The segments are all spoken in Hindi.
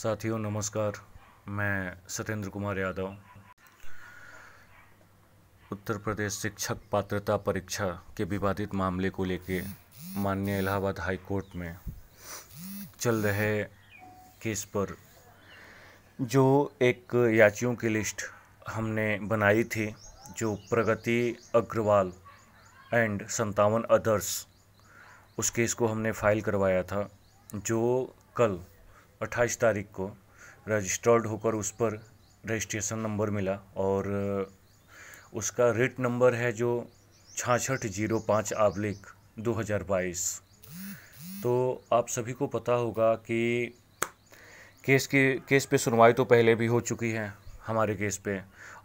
साथियों नमस्कार मैं सत्येंद्र कुमार यादव उत्तर प्रदेश शिक्षक पात्रता परीक्षा के विवादित मामले को लेकर माननीय इलाहाबाद हाई कोर्ट में चल रहे केस पर जो एक याचियों की लिस्ट हमने बनाई थी जो प्रगति अग्रवाल एंड संतावन अदर्स उस केस को हमने फाइल करवाया था जो कल अट्ठाईस तारीख को रजिस्टर्ड होकर उस पर रजिस्ट्रेशन नंबर मिला और उसका रेट नंबर है जो छाछठ जीरो पाँच आबलिक दो हज़ार बाईस तो आप सभी को पता होगा कि केस के केस पे सुनवाई तो पहले भी हो चुकी है हमारे केस पे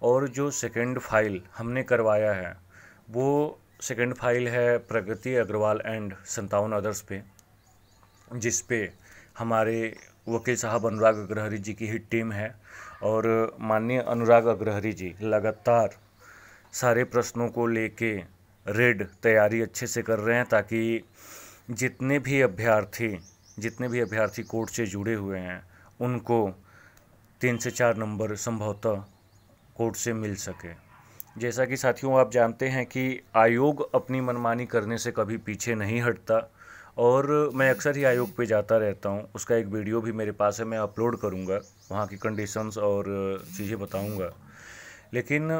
और जो सेकंड फाइल हमने करवाया है वो सेकंड फाइल है प्रगति अग्रवाल एंड संतावन अदर्स पे जिस पे हमारे वकील साहब अनुराग अग्रहरी जी की ही टीम है और माननीय अनुराग अग्रहरी जी लगातार सारे प्रश्नों को लेके रेड तैयारी अच्छे से कर रहे हैं ताकि जितने भी अभ्यर्थी जितने भी अभ्यर्थी कोर्ट से जुड़े हुए हैं उनको तीन से चार नंबर संभवतः कोर्ट से मिल सके जैसा कि साथियों आप जानते हैं कि आयोग अपनी मनमानी करने से कभी पीछे नहीं हटता और मैं अक्सर ही आयोग पे जाता रहता हूँ उसका एक वीडियो भी मेरे पास है मैं अपलोड करूँगा वहाँ की कंडीशंस और चीज़ें बताऊँगा लेकिन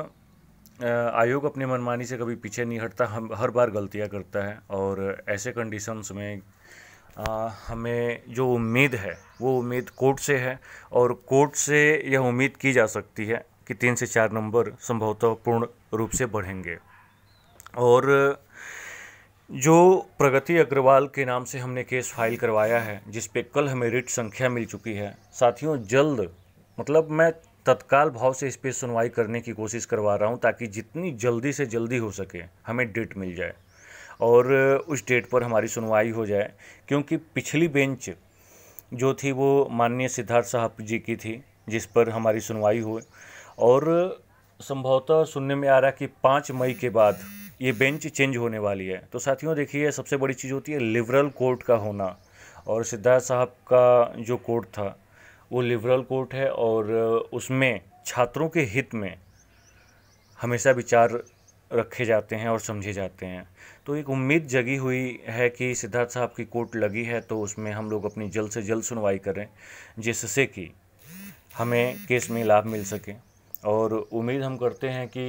आयोग अपने मनमानी से कभी पीछे नहीं हटता हम हर बार गलतियाँ करता है और ऐसे कंडीशंस में आ, हमें जो उम्मीद है वो उम्मीद कोर्ट से है और कोर्ट से यह उम्मीद की जा सकती है कि तीन से चार नंबर संभवतः पूर्ण रूप से बढ़ेंगे और जो प्रगति अग्रवाल के नाम से हमने केस फाइल करवाया है जिस पे कल हमें रिट संख्या मिल चुकी है साथियों जल्द मतलब मैं तत्काल भाव से इस पर सुनवाई करने की कोशिश करवा रहा हूँ ताकि जितनी जल्दी से जल्दी हो सके हमें डेट मिल जाए और उस डेट पर हमारी सुनवाई हो जाए क्योंकि पिछली बेंच जो थी वो माननीय सिद्धार्थ साहब जी की थी जिस पर हमारी सुनवाई हुई और संभवतः सुनने में आ रहा कि पाँच मई के बाद ये बेंच चेंज होने वाली है तो साथियों देखिए सबसे बड़ी चीज़ होती है लिबरल कोर्ट का होना और सिद्धार्थ साहब का जो कोर्ट था वो लिबरल कोर्ट है और उसमें छात्रों के हित में हमेशा विचार रखे जाते हैं और समझे जाते हैं तो एक उम्मीद जगी हुई है कि सिद्धार्थ साहब की कोर्ट लगी है तो उसमें हम लोग अपनी जल्द से जल्द सुनवाई करें जिससे कि हमें केस में लाभ मिल सके और उम्मीद हम करते हैं कि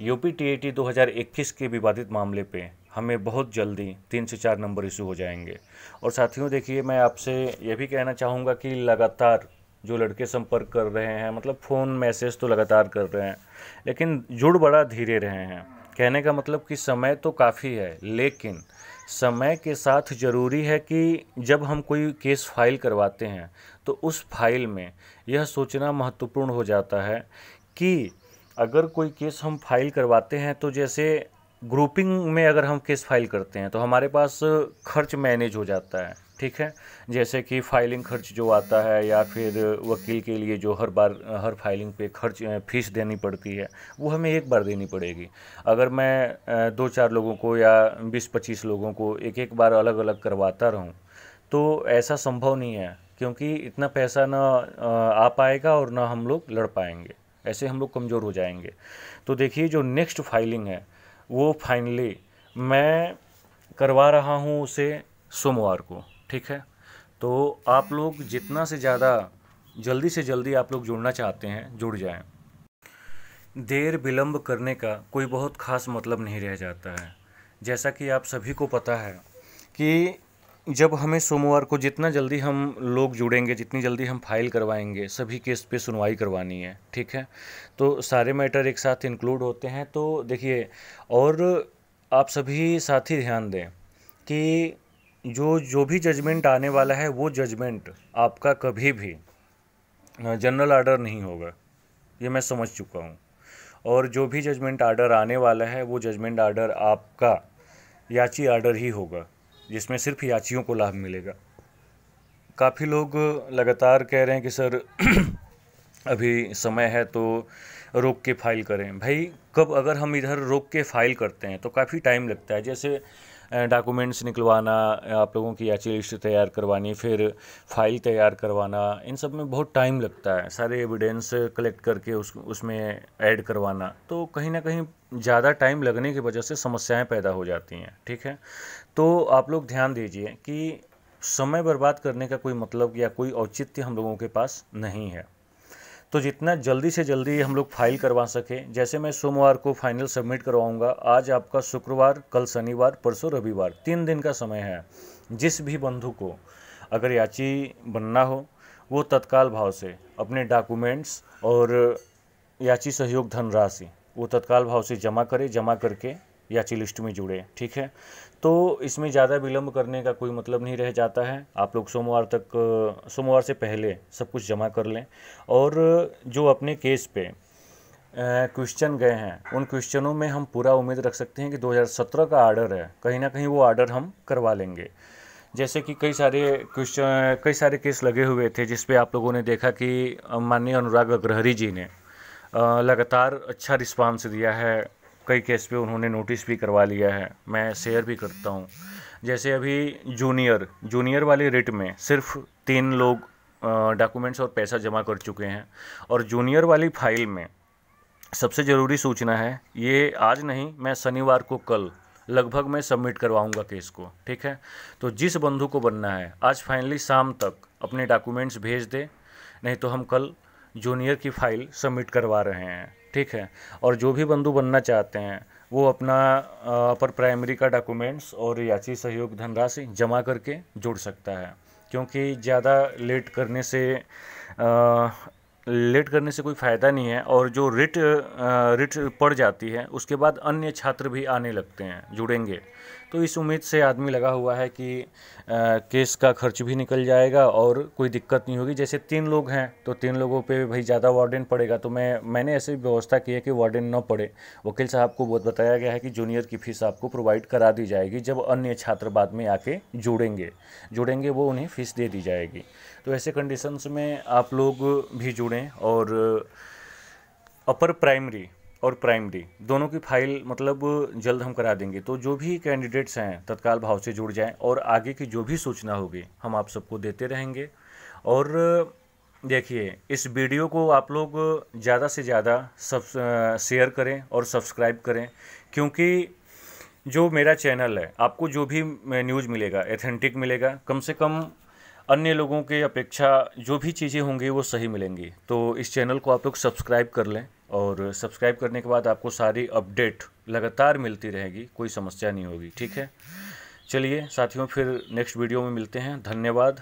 यूपी टीएटी 2021 के विवादित मामले पे हमें बहुत जल्दी तीन से चार नंबर इशू हो जाएंगे और साथियों देखिए मैं आपसे ये भी कहना चाहूँगा कि लगातार जो लड़के संपर्क कर रहे हैं मतलब फ़ोन मैसेज तो लगातार कर रहे हैं लेकिन जुड़ बड़ा धीरे रहे हैं कहने का मतलब कि समय तो काफ़ी है लेकिन समय के साथ ज़रूरी है कि जब हम कोई केस फाइल करवाते हैं तो उस फाइल में यह सोचना महत्वपूर्ण हो जाता है कि अगर कोई केस हम फाइल करवाते हैं तो जैसे ग्रुपिंग में अगर हम केस फाइल करते हैं तो हमारे पास खर्च मैनेज हो जाता है ठीक है जैसे कि फाइलिंग खर्च जो आता है या फिर वकील के लिए जो हर बार हर फाइलिंग पे खर्च फीस देनी पड़ती है वो हमें एक बार देनी पड़ेगी अगर मैं दो चार लोगों को या बीस पच्चीस लोगों को एक एक बार अलग अलग करवाता रहूँ तो ऐसा संभव नहीं है क्योंकि इतना पैसा ना आ पाएगा और ना हम लोग लड़ पाएंगे ऐसे हम लोग कमज़ोर हो जाएंगे तो देखिए जो नेक्स्ट फाइलिंग है वो फाइनली मैं करवा रहा हूँ उसे सोमवार को ठीक है तो आप लोग जितना से ज़्यादा जल्दी से जल्दी आप लोग जुड़ना चाहते हैं जुड़ जाएं देर विलम्ब करने का कोई बहुत खास मतलब नहीं रह जाता है जैसा कि आप सभी को पता है कि जब हमें सोमवार को जितना जल्दी हम लोग जुड़ेंगे जितनी जल्दी हम फाइल करवाएंगे सभी केस पे सुनवाई करवानी है ठीक है तो सारे मैटर एक साथ इंक्लूड होते हैं तो देखिए और आप सभी साथी ध्यान दें कि जो जो भी जजमेंट आने वाला है वो जजमेंट आपका कभी भी जनरल आर्डर नहीं होगा ये मैं समझ चुका हूँ और जो भी जजमेंट आर्डर आने वाला है वो जजमेंट आर्डर आपका याची आर्डर ही होगा जिसमें सिर्फ याचियों को लाभ मिलेगा काफ़ी लोग लगातार कह रहे हैं कि सर अभी समय है तो रोक के फाइल करें भाई कब अगर हम इधर रोक के फाइल करते हैं तो काफ़ी टाइम लगता है जैसे डॉक्यूमेंट्स निकलवाना आप लोगों की याची लिस्ट तैयार करवानी फिर फाइल तैयार करवाना इन सब में बहुत टाइम लगता है सारे एविडेंस कलेक्ट करके उस उसमें ऐड करवाना तो कहीं ना कहीं ज़्यादा टाइम लगने की वजह से समस्याएं पैदा हो जाती हैं ठीक है तो आप लोग ध्यान दीजिए कि समय बर्बाद करने का कोई मतलब या कोई औचित्य हम लोगों के पास नहीं है तो जितना जल्दी से जल्दी हम लोग फाइल करवा सकें जैसे मैं सोमवार को फाइनल सबमिट करवाऊंगा आज आपका शुक्रवार कल शनिवार परसों रविवार तीन दिन का समय है जिस भी बंधु को अगर याची बनना हो वो तत्काल भाव से अपने डॉक्यूमेंट्स और याची सहयोग धनराशि वो तत्काल भाव से जमा करे जमा करके याची लिस्ट में जुड़े ठीक है तो इसमें ज़्यादा विलम्ब करने का कोई मतलब नहीं रह जाता है आप लोग सोमवार तक सोमवार से पहले सब कुछ जमा कर लें और जो अपने केस पे क्वेश्चन गए हैं उन क्वेश्चनों में हम पूरा उम्मीद रख सकते हैं कि 2017 का आर्डर है कहीं ना कहीं वो आर्डर हम करवा लेंगे जैसे कि कई सारे क्वेश्चन कई सारे केस लगे हुए थे जिसपे आप लोगों ने देखा कि माननीय अनुराग अग्रहरी जी ने लगातार अच्छा रिस्पांस दिया है कई केस पे उन्होंने नोटिस भी करवा लिया है मैं शेयर भी करता हूँ जैसे अभी जूनियर जूनियर वाले रेट में सिर्फ तीन लोग डॉक्यूमेंट्स और पैसा जमा कर चुके हैं और जूनियर वाली फाइल में सबसे ज़रूरी सूचना है ये आज नहीं मैं शनिवार को कल लगभग मैं सबमिट करवाऊंगा केस को ठीक है तो जिस बंधु को बनना है आज फाइनली शाम तक अपने डॉक्यूमेंट्स भेज दे नहीं तो हम कल जूनियर की फाइल सबमिट करवा रहे हैं ठीक है और जो भी बंधु बनना चाहते हैं वो अपना अपर प्राइमरी का डॉक्यूमेंट्स और याची सहयोग धनराशि जमा करके जोड़ सकता है क्योंकि ज़्यादा लेट करने से आ, लेट करने से कोई फ़ायदा नहीं है और जो रिट रिट पड़ जाती है उसके बाद अन्य छात्र भी आने लगते हैं जुड़ेंगे तो इस उम्मीद से आदमी लगा हुआ है कि आ, केस का खर्च भी निकल जाएगा और कोई दिक्कत नहीं होगी जैसे तीन लोग हैं तो तीन लोगों पे भाई ज़्यादा वार्डन पड़ेगा तो मैं मैंने ऐसे व्यवस्था की है कि वार्डन न पड़े वकील साहब को बहुत बताया गया है कि जूनियर की फ़ीस आपको प्रोवाइड करा दी जाएगी जब अन्य छात्र बाद में आके जुड़ेंगे जुड़ेंगे वो उन्हें फ़ीस दे दी जाएगी तो ऐसे कंडीशंस में आप लोग भी जुड़ें और अपर प्राइमरी और प्राइम डी दोनों की फाइल मतलब जल्द हम करा देंगे तो जो भी कैंडिडेट्स हैं तत्काल भाव से जुड़ जाएं और आगे की जो भी सूचना होगी हम आप सबको देते रहेंगे और देखिए इस वीडियो को आप लोग ज़्यादा से ज़्यादा सब शेयर करें और सब्सक्राइब करें क्योंकि जो मेरा चैनल है आपको जो भी न्यूज़ मिलेगा एथेंटिक मिलेगा कम से कम अन्य लोगों के अपेक्षा जो भी चीज़ें होंगी वो सही मिलेंगी तो इस चैनल को आप लोग सब्सक्राइब कर लें और सब्सक्राइब करने के बाद आपको सारी अपडेट लगातार मिलती रहेगी कोई समस्या नहीं होगी ठीक है चलिए साथियों फिर नेक्स्ट वीडियो में मिलते हैं धन्यवाद